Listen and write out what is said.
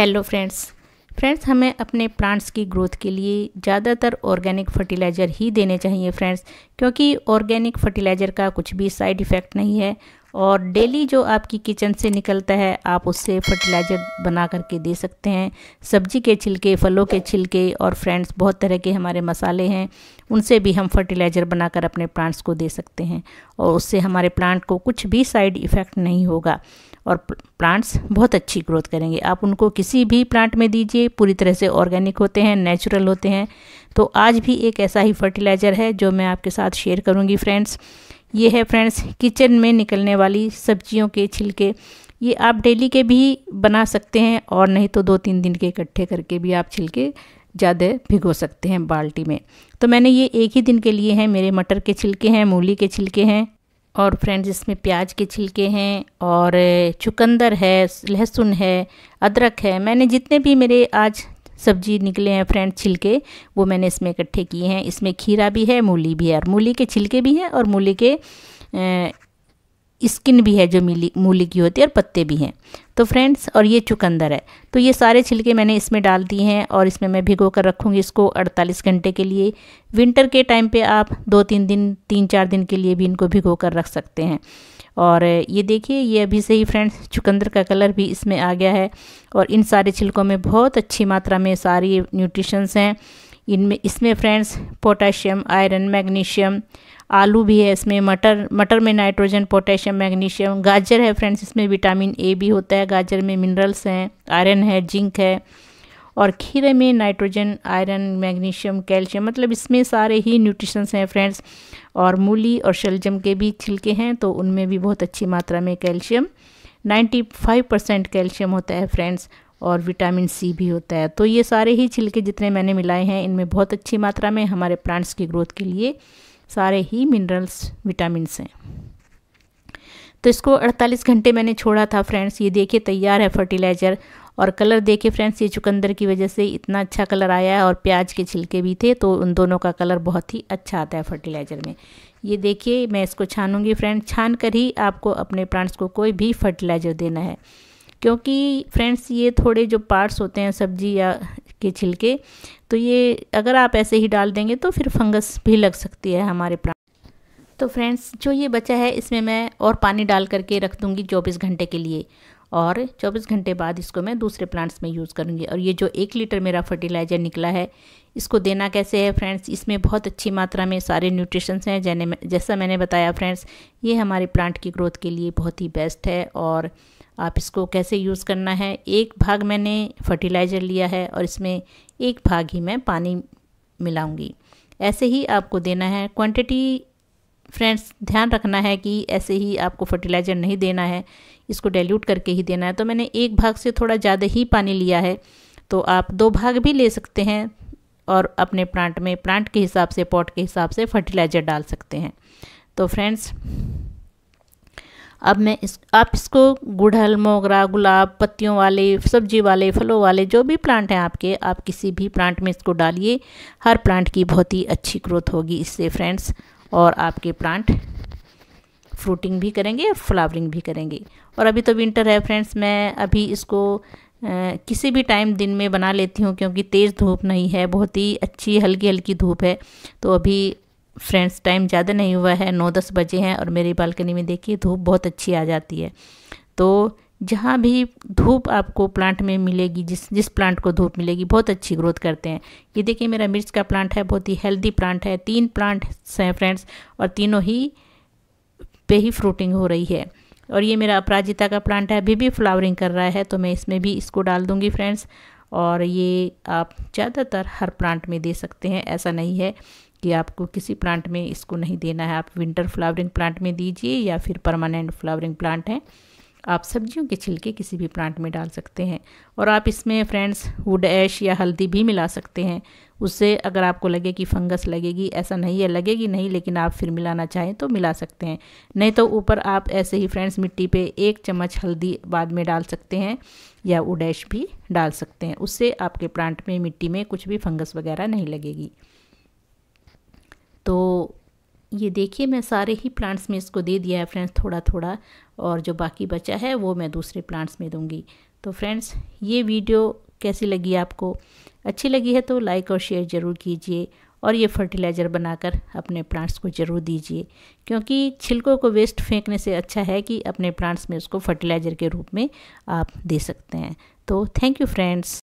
hello friends friends हमें अपने plants की ग्रोथ के लिए ज़्यादातर ऑर्गेनिक फर्टिलाइज़र ही देने चाहिए फ्रेंड्स क्योंकि ऑर्गेनिक फर्टिलाइज़र का कुछ भी साइड इफ़ेक्ट नहीं है और डेली जो आपकी किचन से निकलता है आप उससे फर्टिलाइज़र बना करके दे सकते हैं सब्जी के छिलके फलों के छिलके और फ्रेंड्स बहुत तरह के हमारे मसाले हैं उनसे भी हम फर्टिलाइज़र बनाकर अपने प्लांट्स को दे सकते हैं और उससे हमारे प्लांट को कुछ भी साइड इफ़ेक्ट नहीं होगा और प्लांट्स बहुत अच्छी ग्रोथ करेंगे आप उनको किसी भी प्लांट में दीजिए पूरी तरह से ऑर्गेनिक होते हैं नेचुरल होते हैं तो आज भी एक ऐसा ही फर्टिलाइज़र है जो मैं आपके साथ शेयर करूँगी फ्रेंड्स ये है फ्रेंड्स किचन में निकलने वाली सब्जियों के छिलके ये आप डेली के भी बना सकते हैं और नहीं तो दो तीन दिन के इकट्ठे करके भी आप छिलके ज़्यादा भिगो सकते हैं बाल्टी में तो मैंने ये एक ही दिन के लिए हैं मेरे मटर के छिलके हैं मूली के छिलके हैं और फ्रेंड्स इसमें प्याज के छिलके हैं और चुकंदर है लहसुन है अदरक है मैंने जितने भी मेरे आज सब्जी निकले हैं फ्रेंड छिलके वो मैंने इसमें इकट्ठे किए हैं इसमें खीरा भी है मूली भी है और मूली के छिलके भी हैं और मूली के स्किन भी है जो मिली मूली की होती है और पत्ते भी हैं तो फ्रेंड्स और ये चुकंदर है तो ये सारे छिलके मैंने इसमें डाल दिए हैं और इसमें मैं भिगो कर रखूँगी इसको 48 घंटे के लिए विंटर के टाइम पे आप दो तीन दिन तीन चार दिन के लिए भी इनको भिगो कर रख सकते हैं और ये देखिए ये अभी से ही फ्रेंड्स चुकंदर का कलर भी इसमें आ गया है और इन सारे छिलकों में बहुत अच्छी मात्रा में सारी न्यूट्रिशंस हैं इनमें इसमें फ्रेंड्स पोटेशियम आयरन मैग्नीशियम आलू भी है इसमें मटर मटर में नाइट्रोजन पोटेशियम मैग्नीशियम गाजर है फ्रेंड्स इसमें विटामिन ए भी होता है गाजर में मिनरल्स हैं आयरन है जिंक है और खीरे में नाइट्रोजन आयरन मैग्नीशियम कैल्शियम मतलब इसमें सारे ही न्यूट्रिशंस हैं फ्रेंड्स और मूली और शलजम के भी छिलके हैं तो उनमें भी बहुत अच्छी मात्रा में कैल्शियम 95 परसेंट कैल्शियम होता है फ्रेंड्स और विटामिन सी भी होता है तो ये सारे ही छिलके जितने मैंने मिलाए हैं इनमें बहुत अच्छी मात्रा में हमारे प्लांट्स की ग्रोथ के लिए सारे ही मिनरल्स विटामिनस हैं तो इसको 48 घंटे मैंने छोड़ा था फ्रेंड्स ये देखिए तैयार है फर्टिलाइज़र और कलर देखिए फ्रेंड्स ये चुकंदर की वजह से इतना अच्छा कलर आया है और प्याज के छिलके भी थे तो उन दोनों का कलर बहुत ही अच्छा आता है फर्टिलाइज़र में ये देखिए मैं इसको छानूंगी फ्रेंड छान कर ही आपको अपने प्लांट्स को कोई भी फर्टिलाइज़र देना है क्योंकि फ्रेंड्स ये थोड़े जो पार्ट्स होते हैं सब्जी या के छिलके तो ये अगर आप ऐसे ही डाल देंगे तो फिर फंगस भी लग सकती है हमारे प्लांट तो फ्रेंड्स जो ये बचा है इसमें मैं और पानी डाल करके रख दूँगी चौबीस घंटे के लिए और 24 घंटे बाद इसको मैं दूसरे प्लांट्स में यूज़ करूँगी और ये जो एक लीटर मेरा फर्टिलाइज़र निकला है इसको देना कैसे है फ्रेंड्स इसमें बहुत अच्छी मात्रा में सारे न्यूट्रिशंस हैं जैने जैसा मैंने बताया फ्रेंड्स ये हमारे प्लांट की ग्रोथ के लिए बहुत ही बेस्ट है और आप इसको कैसे यूज़ करना है एक भाग मैंने फर्टिलाइज़र लिया है और इसमें एक भाग ही मैं पानी मिलाऊंगी ऐसे ही आपको देना है क्वांटिटी फ्रेंड्स ध्यान रखना है कि ऐसे ही आपको फर्टिलाइज़र नहीं देना है इसको डाइल्यूट करके ही देना है तो मैंने एक भाग से थोड़ा ज़्यादा ही पानी लिया है तो आप दो भाग भी ले सकते हैं और अपने प्लांट में प्लांट के हिसाब से पॉट के हिसाब से फर्टिलाइज़र डाल सकते हैं तो फ्रेंड्स अब मैं इस आप इसको गुड़हल मोगरा गुलाब पत्तियों वाले सब्जी वाले फलों वाले जो भी प्लांट हैं आपके आप किसी भी प्लांट में इसको डालिए हर प्लांट की बहुत ही अच्छी ग्रोथ होगी इससे फ्रेंड्स और आपके प्लांट फ्रूटिंग भी करेंगे फ्लावरिंग भी करेंगे और अभी तो विंटर है फ्रेंड्स मैं अभी इसको आ, किसी भी टाइम दिन में बना लेती हूँ क्योंकि तेज़ धूप नहीं है बहुत ही अच्छी हल्की हल्की धूप है तो अभी फ्रेंड्स टाइम ज़्यादा नहीं हुआ है नौ दस बजे हैं और मेरी बालकनी में देखिए धूप बहुत अच्छी आ जाती है तो जहाँ भी धूप आपको प्लांट में मिलेगी जिस जिस प्लांट को धूप मिलेगी बहुत अच्छी ग्रोथ करते हैं ये देखिए मेरा मिर्च का प्लांट है बहुत ही हेल्दी प्लांट है तीन प्लांट हैं फ्रेंड्स और तीनों ही पे ही फ्रूटिंग हो रही है और ये मेरा अपराजिता का प्लांट है अभी भी फ्लावरिंग कर रहा है तो मैं इसमें भी इसको डाल दूँगी फ्रेंड्स और ये आप ज़्यादातर हर प्लांट में दे सकते हैं ऐसा नहीं है कि आपको किसी प्लांट में इसको नहीं देना है आप विंटर फ्लावरिंग प्लांट में दीजिए या फिर परमानेंट फ्लावरिंग प्लांट है आप सब्जियों के छिलके किसी भी प्लांट में डाल सकते हैं और आप इसमें फ्रेंड्स वुड ऐश या हल्दी भी मिला सकते हैं उससे अगर आपको लगे कि फंगस लगेगी ऐसा नहीं है लगेगी नहीं लेकिन आप फिर मिलाना चाहें तो मिला सकते हैं नहीं तो ऊपर आप ऐसे ही फ्रेंड्स मिट्टी पे एक चम्मच हल्दी बाद में डाल सकते हैं या उडैश भी डाल सकते हैं उससे आपके प्लांट में मिट्टी में कुछ भी फंगस वगैरह नहीं लगेगी तो ये देखिए मैं सारे ही प्लांट्स में इसको दे दिया है फ्रेंड्स थोड़ा थोड़ा और जो बाकी बचा है वो मैं दूसरे प्लांट्स में दूंगी तो फ्रेंड्स ये वीडियो कैसी लगी आपको अच्छी लगी है तो लाइक और शेयर ज़रूर कीजिए और ये फर्टिलाइज़र बनाकर अपने प्लांट्स को ज़रूर दीजिए क्योंकि छिलकों को वेस्ट फेंकने से अच्छा है कि अपने प्लांट्स में उसको फर्टिलाइज़र के रूप में आप दे सकते हैं तो थैंक यू फ्रेंड्स